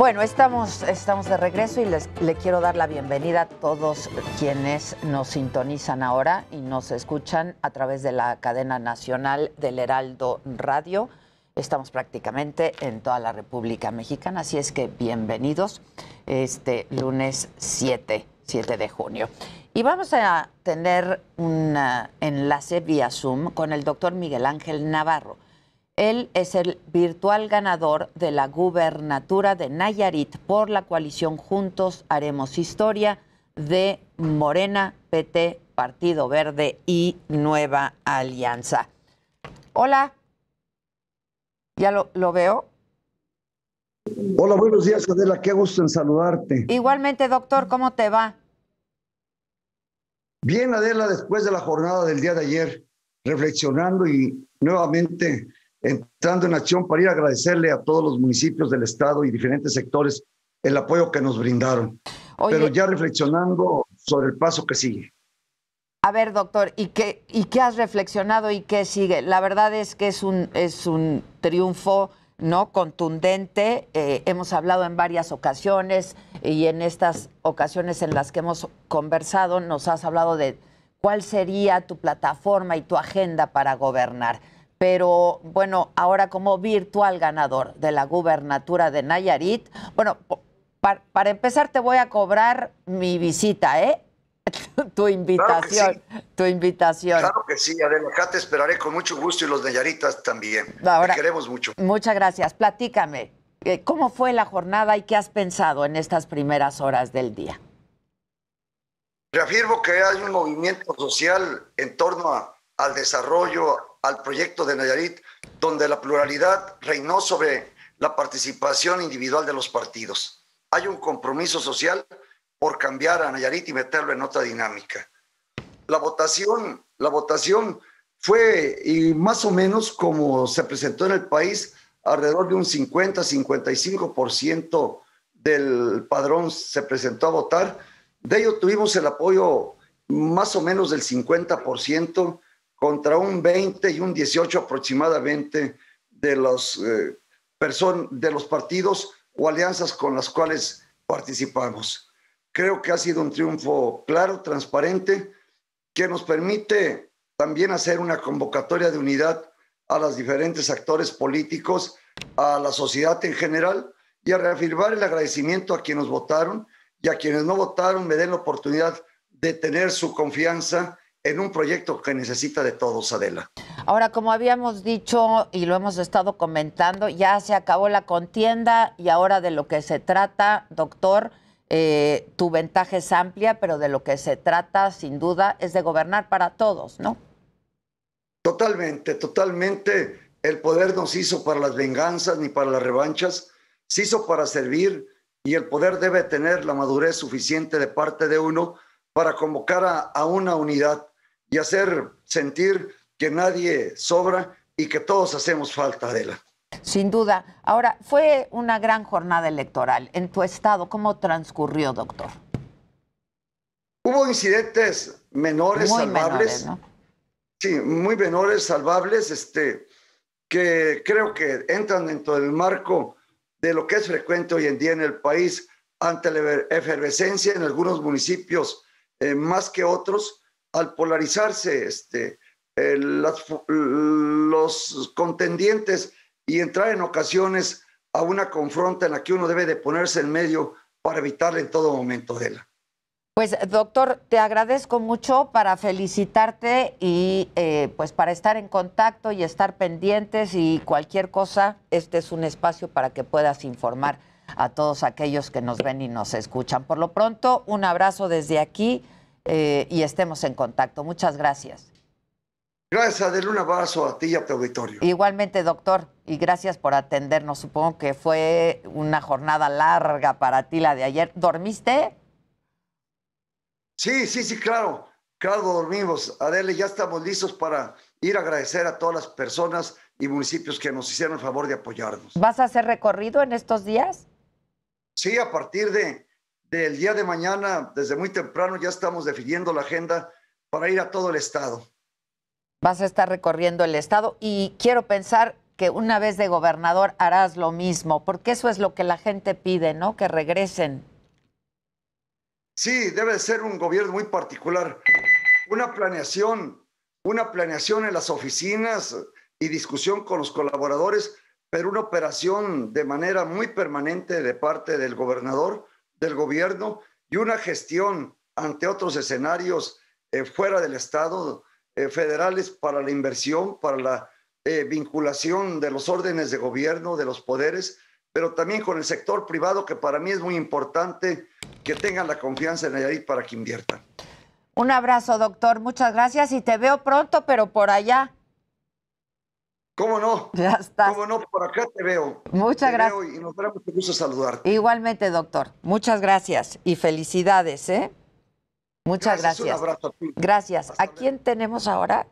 Bueno, estamos, estamos de regreso y les, le quiero dar la bienvenida a todos quienes nos sintonizan ahora y nos escuchan a través de la cadena nacional del Heraldo Radio. Estamos prácticamente en toda la República Mexicana, así es que bienvenidos este lunes 7, 7 de junio. Y vamos a tener un ah, enlace vía Zoom con el doctor Miguel Ángel Navarro. Él es el virtual ganador de la gubernatura de Nayarit por la coalición Juntos Haremos Historia de Morena, PT, Partido Verde y Nueva Alianza. Hola, ¿ya lo, veo? Hola, buenos días, Adela, qué gusto en saludarte. Igualmente, doctor, ¿cómo te va? Bien, Adela, después de la jornada del día de ayer, reflexionando y nuevamente entrando en acción para ir a agradecerle a todos los municipios del estado y diferentes sectores el apoyo que nos brindaron. pero ya reflexionando sobre el paso que sigue. A ver, doctor, ¿y qué, ¿y qué has reflexionado y qué sigue? La verdad es que es un, es un triunfo no contundente. Eh, hemos hablado en varias ocasiones y en estas ocasiones en las que hemos conversado nos has hablado de cuál sería tu plataforma y tu agenda para gobernar pero bueno, ahora como virtual ganador de la gubernatura de Nayarit. Bueno, para, empezar te voy a cobrar mi visita, ¿eh? tu invitación, tu invitación. Claro que sí, Adela, te esperaré con mucho gusto y los Nayaritas también. Te queremos mucho. Muchas gracias. Platícame, eh, ¿cómo fue la jornada y qué has pensado en estas primeras horas del día? Reafirmo que hay un movimiento social en torno al desarrollo, al proyecto de Nayarit, donde la pluralidad reinó sobre la participación individual de los partidos. Hay un compromiso social por cambiar a Nayarit y meterlo en otra dinámica. La votación, la votación fue y más o menos como se presentó en el país, alrededor de un 50-55% del padrón se presentó a votar. De ello tuvimos el apoyo más o menos del 50% contra un 20 y un 18 aproximadamente de los, eh, de los partidos o alianzas con las cuales participamos. Creo que ha sido un triunfo claro, transparente, que nos permite también hacer una convocatoria de unidad a los diferentes actores políticos, a la sociedad en general y a reafirmar el agradecimiento a quienes votaron y a quienes no votaron me den la oportunidad de tener su confianza en un proyecto que necesita de todos, Adela. Ahora, como habíamos dicho y lo hemos estado comentando, ya se acabó la contienda y ahora de lo que se trata, doctor, eh, tu ventaja es amplia, pero de lo que se trata, sin duda, es de gobernar para todos, ¿no? Totalmente, totalmente. El poder no se hizo para las venganzas ni para las revanchas, se hizo para servir y el poder debe tener la madurez suficiente de parte de uno para convocar a, una unidad y hacer sentir que nadie sobra y que todos hacemos falta, de la. Sin duda. Ahora, fue una gran jornada electoral en tu estado. ¿Cómo transcurrió, doctor? Hubo incidentes menores, salvables. Sí, muy menores, salvables, este, que creo que entran dentro del marco de lo que es frecuente hoy en día en el país ante la efervescencia en algunos municipios eh, más que otros al polarizarse este, los contendientes y entrar en ocasiones a una confronta en la que uno debe de ponerse en medio para evitarle en todo momento de la. Pues doctor, te agradezco mucho para felicitarte y eh, pues para estar en contacto y estar pendientes y cualquier cosa, este es un espacio para que puedas informar a todos aquellos que nos ven y nos escuchan. Por lo pronto, un abrazo desde aquí eh, y estemos en contacto. Muchas gracias. Gracias, Adele. un abrazo a ti y a tu auditorio. Igualmente, doctor, y gracias por atendernos. Supongo que fue una jornada larga para ti la de ayer. ¿Dormiste? Sí, sí, sí, claro. Claro, dormimos. Adele, ya estamos listos para ir a agradecer a todas las personas y municipios que nos hicieron el favor de apoyarnos. ¿Vas a hacer recorrido en estos días? Sí, a partir de, del día de mañana, desde muy temprano, ya estamos definiendo la agenda para ir a todo el estado. Vas a estar recorriendo el estado y quiero pensar que una vez de gobernador harás lo mismo, porque eso es lo que la gente pide, ¿no? Que regresen. Sí, debe ser un gobierno muy particular. Una planeación, una planeación en las oficinas y discusión con los colaboradores, pero una operación de manera muy permanente de parte del gobernador del gobierno y una gestión ante otros escenarios eh, fuera del Estado, eh, federales para la inversión, para la eh, vinculación de los órdenes de gobierno, de los poderes, pero también con el sector privado, que para mí es muy importante que tengan la confianza en Nayarit para que inviertan. Un abrazo, doctor. Muchas gracias y te veo pronto, pero por allá. ¿Cómo no? Ya está. ¿Cómo no? Por acá te veo. Muchas te gracias. Veo y nos a saludarte. Igualmente, doctor. Muchas gracias y felicidades, ¿eh? Muchas gracias. gracias. Un abrazo a ti. Gracias. ¿A quién tenemos ahora?